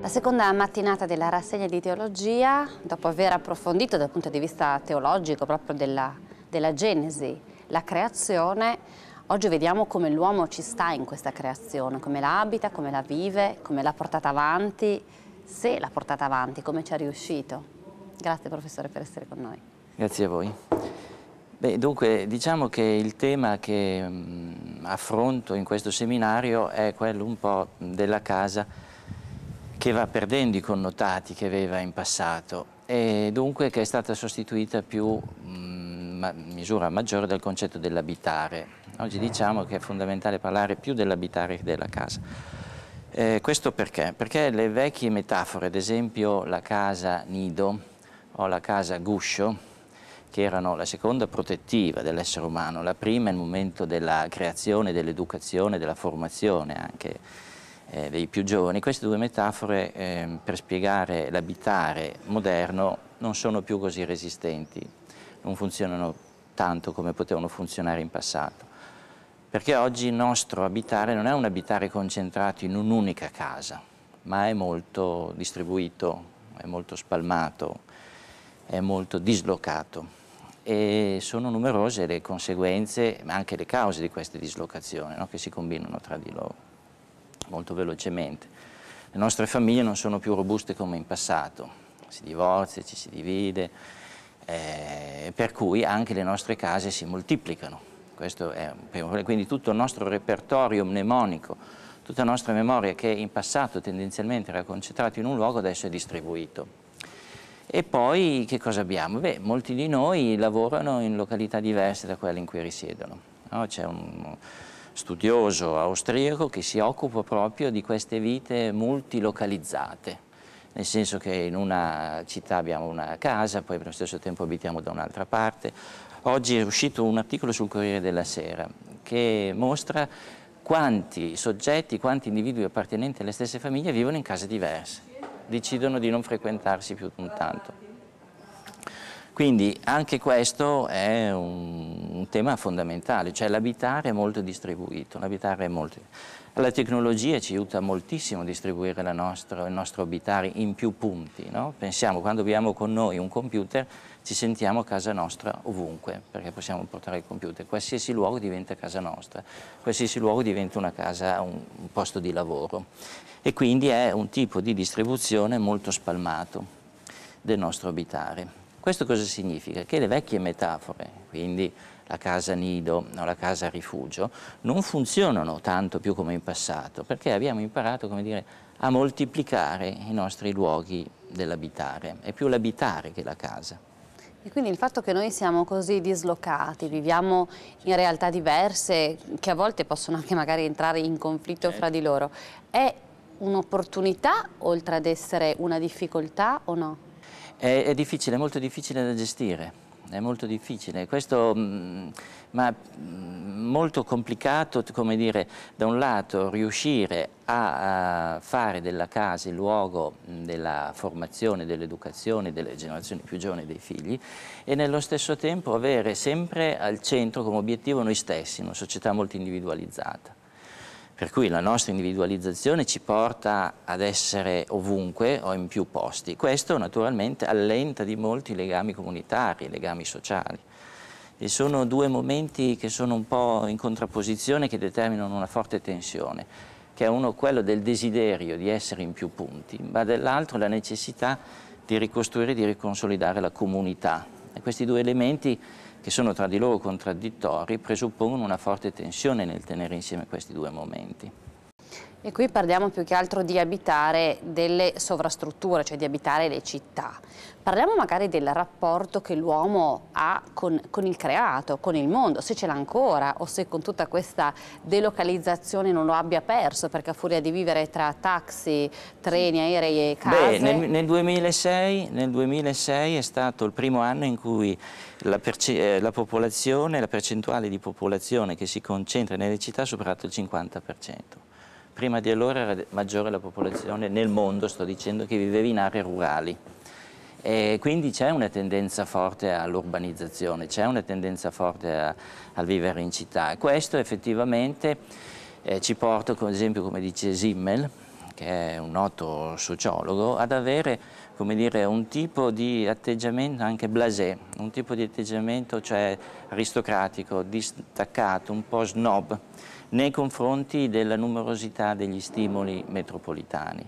La seconda mattinata della rassegna di teologia, dopo aver approfondito dal punto di vista teologico proprio della, della Genesi, la creazione, oggi vediamo come l'uomo ci sta in questa creazione, come la abita, come la vive, come l'ha portata avanti, se l'ha portata avanti, come ci ha riuscito. Grazie professore per essere con noi. Grazie a voi. Beh, dunque, diciamo che il tema che mh, mm, affronto in questo seminario è quello un po' della casa che va perdendo i connotati che aveva in passato e dunque che è stata sostituita più mm, in misura maggiore dal concetto dell'abitare. Oggi mm. diciamo che è fondamentale parlare più dell'abitare che della casa. Eh, questo perché? Perché le vecchie metafore, ad esempio la casa nido o la casa guscio, che erano la seconda protettiva dell'essere umano, la prima è il momento della creazione, dell'educazione, della formazione anche eh, dei più giovani. Queste due metafore eh, per spiegare l'abitare moderno non sono più così resistenti, non funzionano tanto come potevano funzionare in passato perché oggi il nostro abitare non è un abitare concentrato in un'unica casa, ma è molto distribuito, è molto spalmato, è molto dislocato e sono numerose le conseguenze, ma anche le cause di queste dislocazioni no? che si combinano tra di loro molto velocemente. Le nostre famiglie non sono più robuste come in passato, si divorzia, ci si divide, eh, per cui anche le nostre case si moltiplicano. Questo È, un problema. quindi tutto il nostro repertorio mnemonico, tutta la nostra memoria che in passato tendenzialmente era concentrata in un luogo adesso è distribuito e poi che cosa abbiamo? Beh, molti di noi lavorano in località diverse da quelle in cui risiedono. No? C'è un studioso austriaco che si occupa proprio di queste vite multilocalizzate nel senso che in una città abbiamo una casa, poi nello stesso tempo abitiamo da un'altra parte. Oggi è uscito un articolo sul Corriere della Sera che mostra quanti soggetti, quanti individui appartenenti alle stesse famiglie vivono in case diverse decidono di non frequentarsi più un tanto. Quindi anche questo è un, un tema fondamentale, cioè l'abitare è molto distribuito, l'abitare è molto... La tecnologia ci aiuta moltissimo a distribuire nostro, il nostro abitare in più punti, no? pensiamo quando abbiamo con noi un computer ci sentiamo a casa nostra ovunque, perché possiamo portare il computer, qualsiasi luogo diventa casa nostra, qualsiasi luogo diventa una casa, un, un posto di lavoro e quindi è un tipo di distribuzione molto spalmato del nostro abitare. Questo cosa significa? Che le vecchie metafore, quindi la casa nido o la casa rifugio, non funzionano tanto più come in passato, perché abbiamo imparato, come dire, a moltiplicare i nostri luoghi dell'abitare, è più l'abitare che la casa. E quindi il fatto che noi siamo così dislocati, viviamo in realtà diverse, che a volte possono anche magari entrare in conflitto eh. fra di loro, è un'opportunità oltre ad essere una difficoltà o no? È, è difficile, è molto difficile da gestire è molto difficile, questo mm, ma mh, mm, molto complicato, come dire, da un lato riuscire a, a fare della casa il luogo mm, della formazione, dell'educazione delle generazioni più giovani dei figli e nello stesso tempo avere sempre al centro come obiettivo noi stessi, una società molto individualizzata. Per cui la nostra individualizzazione ci porta ad essere ovunque o in più posti. Questo naturalmente allenta di molto i legami comunitari, i legami sociali. E sono due momenti che sono un po' in contrapposizione che determinano una forte tensione, che è uno quello del desiderio di essere in più punti, ma dell'altro la necessità di ricostruire, di riconsolidare la comunità. E questi due elementi che sono tra di loro contraddittori, presuppongono una forte tensione nel tenere insieme questi due momenti. E qui parliamo più che altro di abitare delle sovrastrutture, cioè di abitare le città. Parliamo magari del rapporto che l'uomo ha con, con, il creato, con il mondo, se ce l'ha ancora o se con tutta questa delocalizzazione non lo abbia perso perché a furia di vivere tra taxi, treni, aerei e case. Beh, nel, nel, 2006, nel 2006, è stato il primo anno in cui la, eh, la popolazione, la percentuale di popolazione che si concentra nelle città ha superato il 50% prima di allora era maggiore la popolazione nel mondo, sto dicendo, che viveva in aree rurali. E quindi c'è una tendenza forte all'urbanizzazione, c'è una tendenza forte a, vivere in città. E questo effettivamente eh, ci porta, ad esempio, come dice Simmel, che è un noto sociologo, ad avere come dire, un tipo di atteggiamento anche blasé, un tipo di atteggiamento cioè aristocratico, distaccato, un po' snob nei confronti della numerosità degli stimoli metropolitani.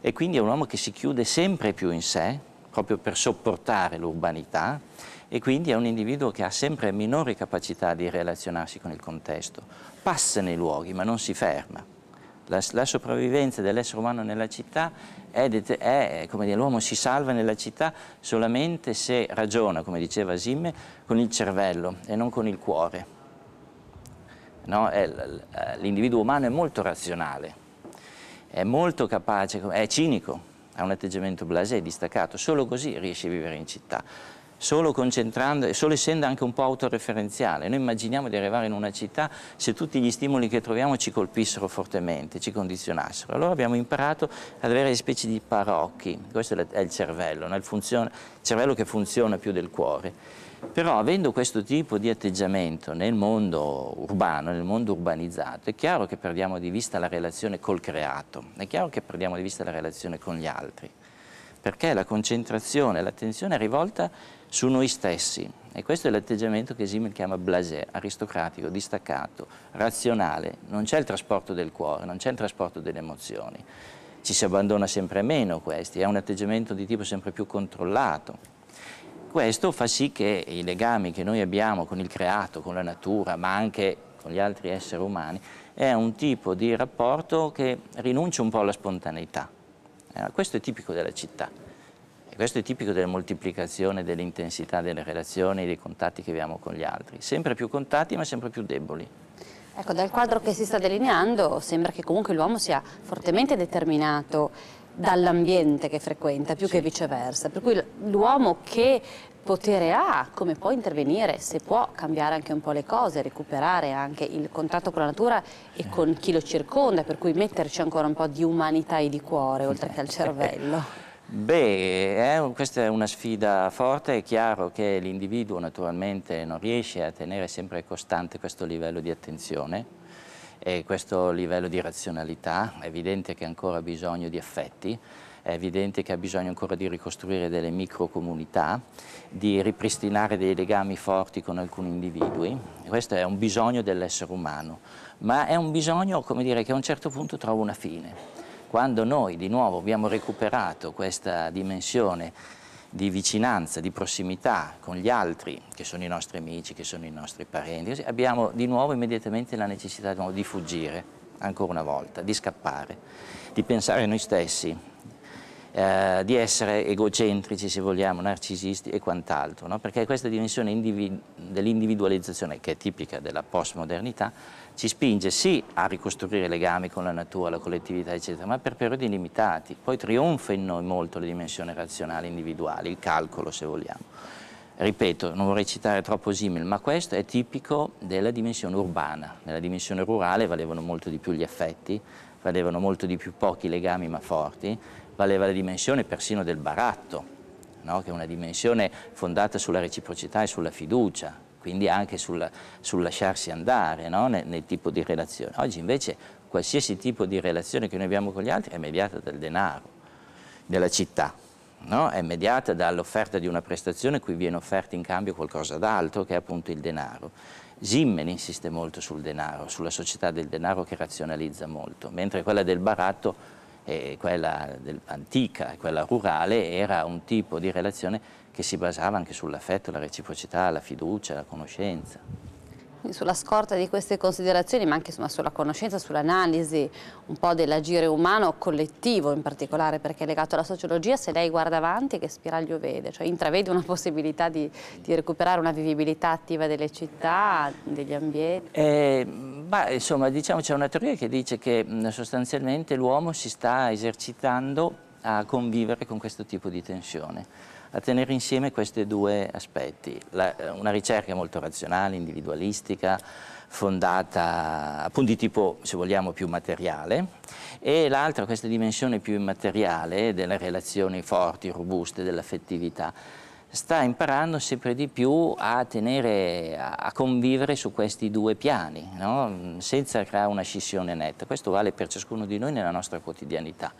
E quindi è un uomo che si chiude sempre più in sé, proprio per sopportare l'urbanità, e quindi è un individuo che ha sempre minore capacità di relazionarsi con il contesto. Passa nei luoghi, ma non si ferma. La, la, sopravvivenza dell'essere umano nella città è, è come dire, l'uomo si salva nella città solamente se ragiona, come diceva Simme, con il cervello e non con il cuore. No? l'individuo umano è molto razionale, è molto capace, è cinico, ha un atteggiamento blasé, distaccato, solo così riesce a vivere in città solo, solo essendo anche un po' autoreferenziale. Noi immaginiamo di arrivare in una città se tutti gli stimoli che troviamo ci colpissero fortemente, ci condizionassero. Allora abbiamo imparato ad avere specie di parocchi, questo è il cervello, il, funzione, il cervello che funziona più del cuore. Però avendo questo tipo di atteggiamento nel mondo urbano, nel mondo urbanizzato, è chiaro che perdiamo di vista la relazione col creato, è chiaro che perdiamo di vista la relazione con gli altri perché la concentrazione, l'attenzione è rivolta su noi stessi e questo è l'atteggiamento che Simmel chiama blasé, aristocratico, distaccato, razionale, non c'è il trasporto del cuore, non c'è il trasporto delle emozioni, ci si abbandona sempre meno a questi, è un atteggiamento di tipo sempre più controllato. Questo fa sì che i legami che noi abbiamo con il creato, con la natura, ma anche con gli altri esseri umani, è un tipo di rapporto che rinuncia un po' alla spontaneità allora, questo è tipico della città. questo è tipico della moltiplicazione dell'intensità delle relazioni, e dei contatti che abbiamo con gli altri. Sempre più contatti ma sempre più deboli. Ecco, dal quadro che si sta delineando sembra che comunque l'uomo sia fortemente determinato dall'ambiente che frequenta più sì. che viceversa, per cui l'uomo che potere ha, come può intervenire, se può cambiare anche un po' le cose, recuperare anche il contatto con la natura e con chi lo circonda, per cui metterci ancora un po' di umanità e di cuore oltre che al cervello. Beh, eh, questa è una sfida forte, è chiaro che l'individuo naturalmente non riesce a tenere sempre costante questo livello di attenzione, e questo livello di razionalità, è evidente che ancora ha bisogno di affetti, è evidente che ha bisogno ancora di ricostruire delle microcomunità, di ripristinare dei legami forti con alcuni individui, questo è un bisogno dell'essere umano, ma è un bisogno dire, che a un certo punto trova una fine. Quando noi di nuovo abbiamo recuperato questa dimensione di vicinanza, di prossimità con gli altri, che sono i nostri amici, che sono i nostri parenti, abbiamo di nuovo immediatamente la necessità di fuggire, ancora una volta, di scappare, di pensare a noi stessi, eh, di essere egocentrici, se vogliamo, narcisisti e quant'altro, no? perché questa dimensione dell'individualizzazione, che è tipica della postmodernità, ci spinge sì a ricostruire legami con la natura, la collettività, eccetera, ma per periodi limitati. Poi trionfa in noi molto la dimensione razionale individuale, il calcolo se vogliamo. Ripeto, non vorrei citare troppo simile, ma questo è tipico della dimensione urbana. Nella dimensione rurale valevano molto di più gli affetti, valevano molto di più pochi legami ma forti, valeva la dimensione persino del baratto, no? che è una dimensione fondata sulla reciprocità e sulla fiducia, quindi anche sul, sul lasciarsi andare no? nel, nel tipo di relazione. Oggi invece qualsiasi tipo di relazione che noi abbiamo con gli altri è mediata dal denaro, della città. No? è mediata dall'offerta di una prestazione cui viene offerta in cambio qualcosa d'altro che è appunto il denaro. Zimmen insiste molto sul denaro, sulla società del denaro che razionalizza molto, mentre quella del baratto, eh, quella del, antica, quella rurale, era un tipo di relazione che si basava anche sull'affetto, la reciprocità, la fiducia, la conoscenza. Sulla scorta di queste considerazioni, ma anche insomma, sulla conoscenza, sull'analisi un po' dell'agire umano collettivo in particolare, perché è legato alla sociologia, se lei guarda avanti che spiraglio vede? Cioè intravede una possibilità di, di recuperare una vivibilità attiva delle città, degli ambienti? Eh, bah, insomma, diciamo c'è una teoria che dice che sostanzialmente l'uomo si sta esercitando a convivere con questo tipo di tensione a tenere insieme questi due aspetti. La, eh, una ricerca molto razionale, individualistica, fondata appunto di tipo, se vogliamo, più materiale e l'altra questa dimensione più immateriale delle relazioni forti, robuste, dell'affettività sta imparando sempre di più a, tenere, a convivere su questi due piani, no? senza creare una scissione netta. Questo vale per ciascuno di noi nella nostra quotidianità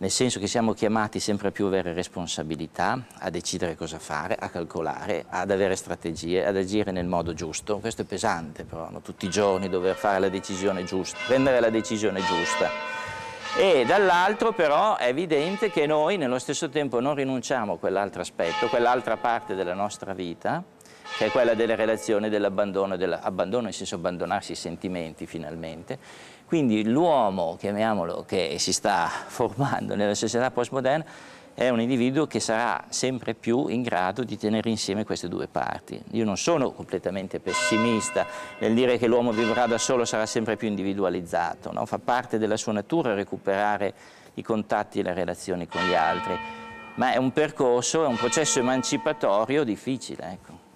nel senso che siamo chiamati sempre più a avere responsabilità, a decidere cosa fare, a calcolare, ad avere strategie, ad agire nel modo giusto. Questo è pesante però, no? tutti i giorni dover fare la decisione giusta, prendere la decisione giusta. E dall'altro però è evidente che noi nello stesso tempo non rinunciamo a quell'altro aspetto, quell'altra parte della nostra vita, che è quella delle relazioni dell'abbandono, dell'abbandono nel senso abbandonarsi i sentimenti finalmente. Quindi l'uomo, chiamiamolo, che si sta formando nella società postmoderna, è un individuo che sarà sempre più in grado di tenere insieme queste due parti. Io non sono completamente pessimista nel dire che l'uomo vivrà da solo, sarà sempre più individualizzato, no? fa parte della sua natura recuperare i contatti e le relazioni con gli altri, ma è un percorso, è un processo emancipatorio difficile. Ecco.